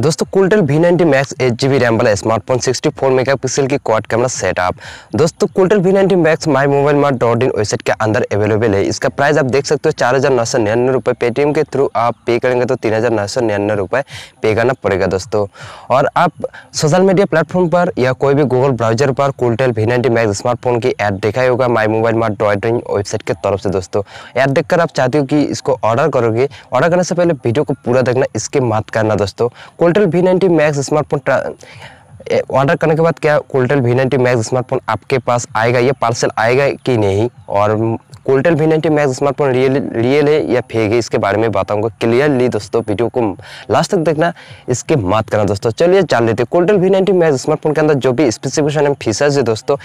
दोस्तों Cooltel V ninety max eight G B RAM वाला smartphone mega pixel की quad camera setup दोस्तों Cooltel V ninety max my mobile mart dot in website के अंदर available है इसका price आप देख सकते हो चार हज़ार नौ सौ निन्यानवे रुपये पेटीएम के थ्रू आप पे करेंगे तो तीन हज़ार नौ सौ निन्यानवे रुपये पे करना पड़ेगा दोस्तों और आप सोशल मीडिया प्लेटफॉर्म पर या कोई भी गूगल ब्राउजर पर Cooltel V ninety max smartphone की ऐड देखा ही होगा my mobile mart dot in website के तरफ से दोस्तों ऐड कर आप चाहते हो कि इसको ऑर्डर करोगे ऑर्डर करने से पहले वीडियो को पूरा देखना इसके मत करना दोस्तों Cooltel V ninety max smartphone order करने के बाद क्या Cooltel V ninety max smartphone आपके पास आएगा या पार्सल आएगा कि नहीं और Cooltel V ninety max smartphone real real है या फेक है इसके बारे में बताऊंगा क्लियरली दोस्तों वीडियो को लास्ट तक देखना इसके मत करना दोस्तों चलिए जान लेते हैं Cooltel V ninety max smartphone के अंदर जो भी स्पेसिफिकेशन एंड फीचर्स है दोस्तों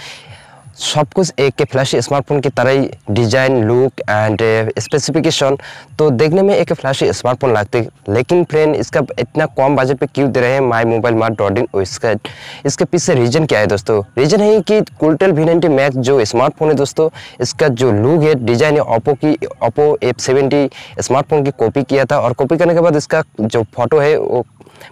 सब कुछ एक के फ्लैश स्मार्टफोन की तरह ही डिज़ाइन लुक एंड स्पेसिफिकेशन तो देखने में एक फ्लैश स्मार्टफोन लगते लेकिन फ्रेंड इसका इतना कम बजट पे क्यों दे रहे हैं my mobile mart dot in website इसके पीछे रीज़न क्या है दोस्तों रीज़न है कि कुलटेल वी नाइनटी मैक्स जो स्मार्टफोन है दोस्तों इसका जो लुक है डिज़ाइन है ओप्पो की ओप्पो एफ सेवेंटी स्मार्टफोन की कॉपी किया था और कॉपी करने के बाद इसका जो फोटो है वो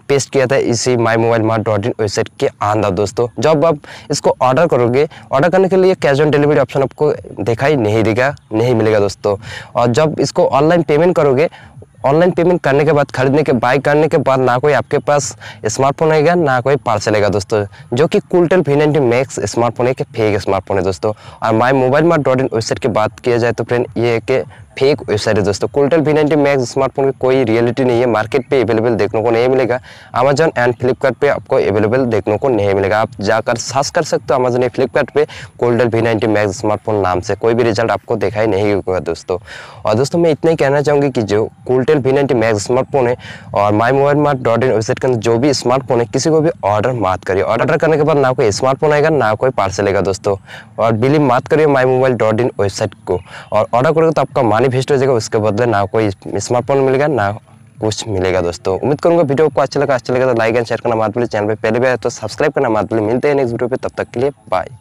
पेस्ट किया था इसी my mobile mart dot in website के अंदर दोस्तों जब आप इसको ऑर्डर करोगे ऑर्डर करने के लिए कैश ऑन डिलीवरी ऑप्शन आपको दिखाई नहीं देगा नहीं मिलेगा दोस्तों और जब इसको ऑनलाइन पेमेंट करोगे ऑनलाइन पेमेंट करने के बाद खरीदने के बाय करने के बाद ना कोई आपके पास स्मार्टफोन आएगा ना कोई पार्सल आएगा दोस्तों जो कि Cooltel V ninety max smartphone है कि फेक स्मार्टफोन है दोस्तों और my mobile mart dot in website की बात किया जाए तो फ्रेंड ये है कि फेक वेबसाइट है दोस्तों Cooltel V ninety max smartphone की कोई रियलिटी नहीं है मार्केट पे अवेलेबल देखने को नहीं मिलेगा अमेजन एंड फ्लिपकार्ट पे आपको अवेलेबल देखने को नहीं मिलेगा आप जाकर सर्च कर सकते हो अमेजन या फ्लिपकार्ट पे Cooltel V ninety max smartphone नाम से कोई भी रिजल्ट आपको दिखाई नहीं होगा दोस्तों और दोस्तों मैं इतना ही कहना चाहूँगी कि जो Cooltel V ninety max smartphone है और my mobile mart dot in website के अंदर जो भी स्मार्टफोन है किसी को भी ऑर्डर मत करिए ऑर्डर करने के बाद ना कोई स्मार्टफोन आएगा ना कोई पार्सल आएगा दोस्तों और बिलीव मत करिए my mobile dot in website को और ऑर्डर करोगे तो आपका मैनिफेस्टो जाएगा उसके बदले ना कोई स्मार्टफोन मिलेगा ना कुछ मिलेगा दोस्तों उम्मीद करूंगा वीडियो को अच्छा लगा अच्छा लगा तो लाइक एंड शेयर करना मत भूलिए चैनल पे पहले भी आए तो सब्सक्राइब करना मत भूलिए मिलते हैं नेक्स्ट वीडियो पे तब तक के लिए बाय